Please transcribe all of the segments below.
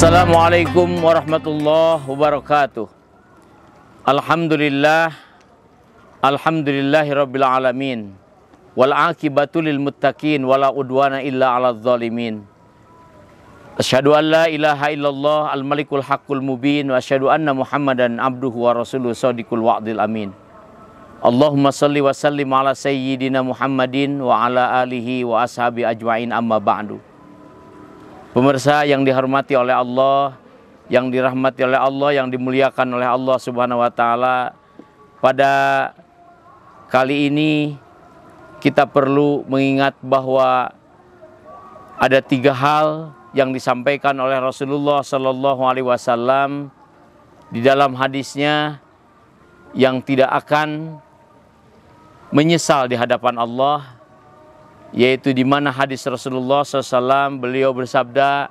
Assalamualaikum warahmatullahi wabarakatuh. Alhamdulillah Alhamdulillahi rabbil alamin. Wal aqibatu lil muttaqin wala udwana illa 'alal zalimin. Asyhadu an la ilaha illallah al malikul haqqul mubin wa asyhadu anna Muhammadan abduhu wa rasuluhu sadiqul wa'dil amin. Allahumma salli wa sallim ala sayyidina Muhammadin wa ala alihi wa ashabi ajwain amma ba'du. Pemirsa yang dihormati oleh Allah, yang dirahmati oleh Allah, yang dimuliakan oleh Allah Subhanahu wa taala. Pada kali ini kita perlu mengingat bahwa ada tiga hal yang disampaikan oleh Rasulullah Shallallahu alaihi wasallam di dalam hadisnya yang tidak akan menyesal di hadapan Allah yaitu di mana hadis Rasulullah SAW beliau bersabda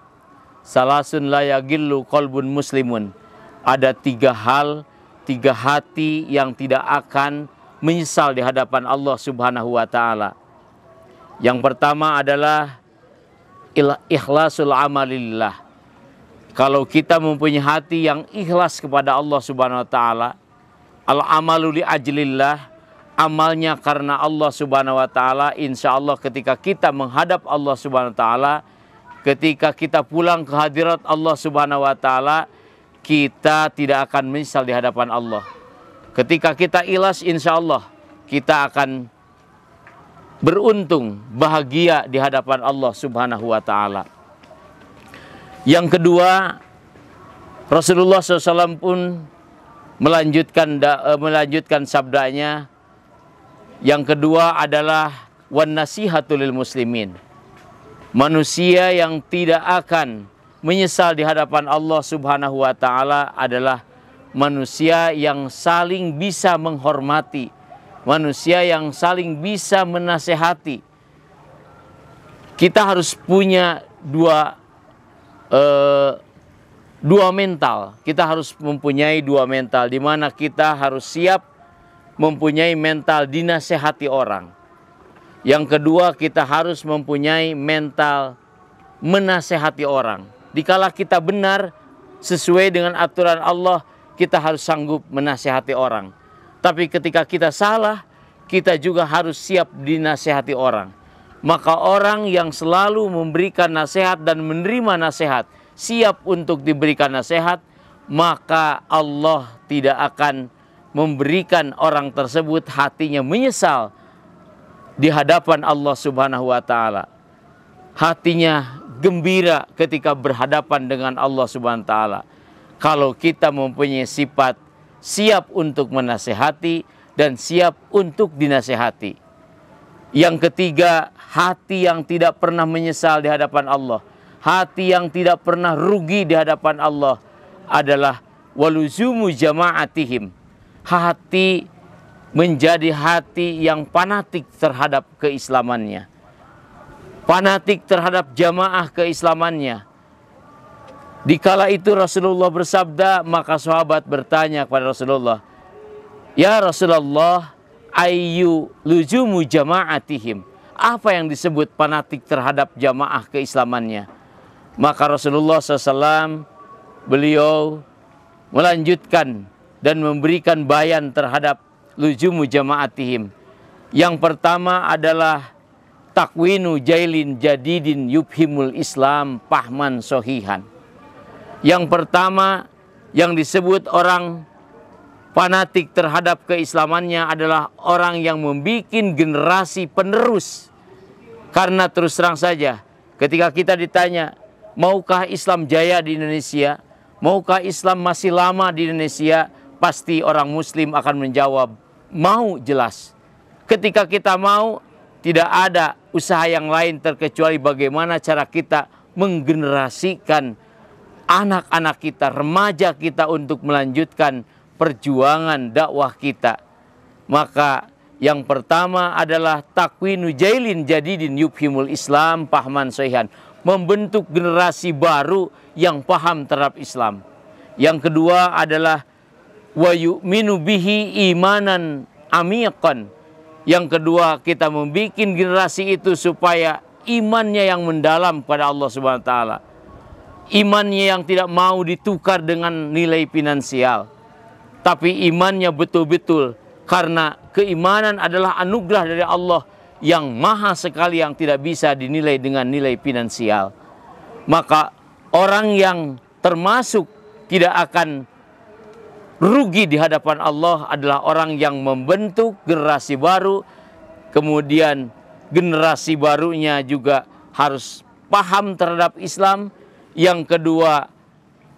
salasun layagilu kolbun muslimun ada tiga hal tiga hati yang tidak akan menyesal di hadapan Allah Subhanahu wa taala yang pertama adalah ikhlasul amalillah kalau kita mempunyai hati yang ikhlas kepada Allah Subhanahu wa taala al amalul li ajlillah amalnya karena Allah Subhanahu wa taala insyaallah ketika kita menghadap Allah Subhanahu wa taala ketika kita pulang ke hadirat Allah Subhanahu wa taala kita tidak akan menyesal di hadapan Allah ketika kita ilas Allah kita akan beruntung bahagia di hadapan Allah Subhanahu wa taala yang kedua Rasulullah SAW pun melanjutkan eh, melanjutkan sabdanya yang kedua adalah wan nasihatul muslimin. Manusia yang tidak akan menyesal di hadapan Allah Subhanahu wa taala adalah manusia yang saling bisa menghormati, manusia yang saling bisa menasehati. Kita harus punya dua eh, dua mental. Kita harus mempunyai dua mental di mana kita harus siap mempunyai mental dinasehati orang. Yang kedua, kita harus mempunyai mental menasehati orang. Dikala kita benar sesuai dengan aturan Allah, kita harus sanggup menasehati orang. Tapi ketika kita salah, kita juga harus siap dinasehati orang. Maka orang yang selalu memberikan nasihat dan menerima nasihat, siap untuk diberikan nasihat, maka Allah tidak akan memberikan orang tersebut hatinya menyesal di hadapan Allah Subhanahu wa taala. Hatinya gembira ketika berhadapan dengan Allah Subhanahu wa taala. Kalau kita mempunyai sifat siap untuk menasehati dan siap untuk dinasehati. Yang ketiga, hati yang tidak pernah menyesal di hadapan Allah, hati yang tidak pernah rugi di hadapan Allah adalah waluzumu jama'atihim hati menjadi hati yang fanatik terhadap keislamannya. Fanatik terhadap jamaah keislamannya. Di kala itu Rasulullah bersabda, maka sahabat bertanya kepada Rasulullah, "Ya Rasulullah, ayu lujumu jama'atihim?" Apa yang disebut fanatik terhadap jamaah keislamannya? Maka Rasulullah SAW beliau melanjutkan dan memberikan bayan terhadap lujumu jamaatihim. Yang pertama adalah takwinu jailin jadidin yubhimul Islam pahman sohihan. Yang pertama yang disebut orang fanatik terhadap keislamannya adalah orang yang membuat generasi penerus. Karena terus terang saja ketika kita ditanya maukah Islam jaya di Indonesia? Maukah Islam masih lama di Indonesia? pasti orang muslim akan menjawab mau jelas. Ketika kita mau tidak ada usaha yang lain terkecuali bagaimana cara kita menggenerasikan anak-anak kita, remaja kita untuk melanjutkan perjuangan dakwah kita. Maka yang pertama adalah takwinu jailin jadidin yubhimul Islam pahman soihan. Membentuk generasi baru yang paham terhadap Islam. Yang kedua adalah wa yu'minu bihi imanan amiqan. Yang kedua, kita membuat generasi itu supaya imannya yang mendalam pada Allah Subhanahu wa taala. Imannya yang tidak mau ditukar dengan nilai finansial. Tapi imannya betul-betul karena keimanan adalah anugerah dari Allah yang maha sekali yang tidak bisa dinilai dengan nilai finansial. Maka orang yang termasuk tidak akan rugi di hadapan Allah adalah orang yang membentuk generasi baru, kemudian generasi barunya juga harus paham terhadap Islam, yang kedua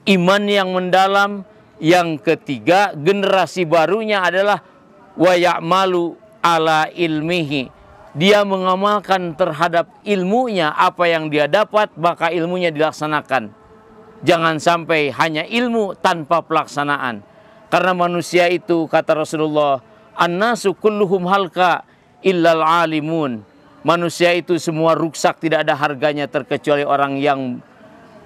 iman yang mendalam, yang ketiga generasi barunya adalah wayak malu ala ilmihi. Dia mengamalkan terhadap ilmunya apa yang dia dapat maka ilmunya dilaksanakan. Jangan sampai hanya ilmu tanpa pelaksanaan. Karena manusia itu kata Rasulullah, annasu kulluhum halka illal alimun." Manusia itu semua rusak tidak ada harganya terkecuali orang yang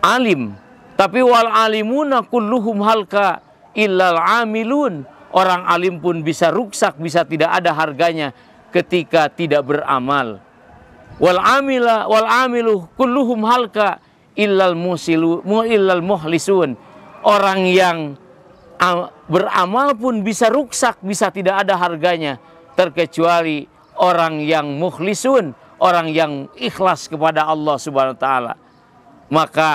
alim. Tapi wal alimuna kulluhum halka illal amilun. Orang alim pun bisa rusak bisa tidak ada harganya ketika tidak beramal. Wal amila wal amilu kulluhum halka illal musilu mu illal muhlisun. Orang yang beramal pun bisa rusak, bisa tidak ada harganya. Terkecuali orang yang mukhlisun, orang yang ikhlas kepada Allah Subhanahu wa taala. Maka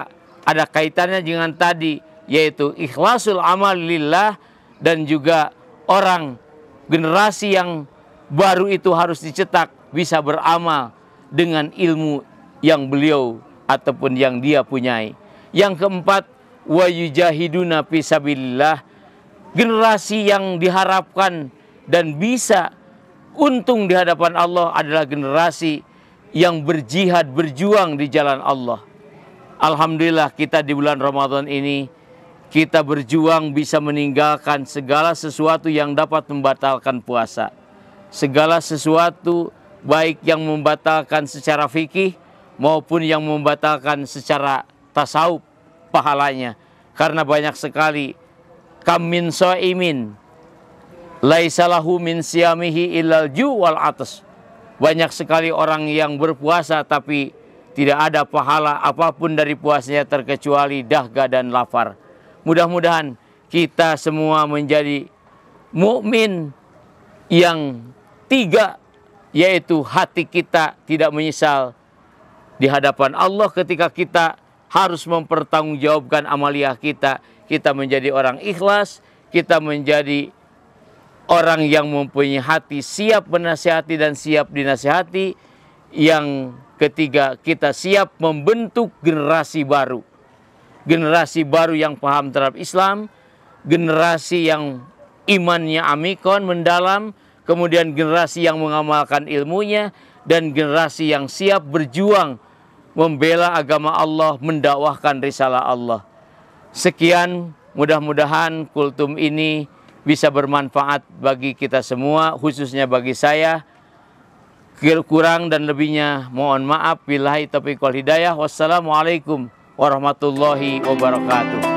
ada kaitannya dengan tadi yaitu ikhlasul amal lillah dan juga orang generasi yang baru itu harus dicetak bisa beramal dengan ilmu yang beliau ataupun yang dia punyai. Yang keempat, wa yujahiduna fisabilillah generasi yang diharapkan dan bisa untung di hadapan Allah adalah generasi yang berjihad, berjuang di jalan Allah. Alhamdulillah kita di bulan Ramadan ini kita berjuang bisa meninggalkan segala sesuatu yang dapat membatalkan puasa. Segala sesuatu baik yang membatalkan secara fikih maupun yang membatalkan secara tasawuf pahalanya. Karena banyak sekali kam min so'imin laisa lahu min siyamihi illal ju wal atas. Banyak sekali orang yang berpuasa tapi tidak ada pahala apapun dari puasanya terkecuali dahga dan lapar. Mudah-mudahan kita semua menjadi mukmin yang tiga yaitu hati kita tidak menyesal di hadapan Allah ketika kita harus mempertanggungjawabkan amaliah kita kita menjadi orang ikhlas, kita menjadi orang yang mempunyai hati siap menasihati dan siap dinasihati. Yang ketiga, kita siap membentuk generasi baru. Generasi baru yang paham terhadap Islam, generasi yang imannya amikon mendalam, kemudian generasi yang mengamalkan ilmunya, dan generasi yang siap berjuang membela agama Allah, mendakwahkan risalah Allah. Sekian, mudah-mudahan kultum ini bisa bermanfaat bagi kita semua, khususnya bagi saya. Kurang dan lebihnya mohon maaf. Bilahi topik wal hidayah. Wassalamualaikum warahmatullahi wabarakatuh.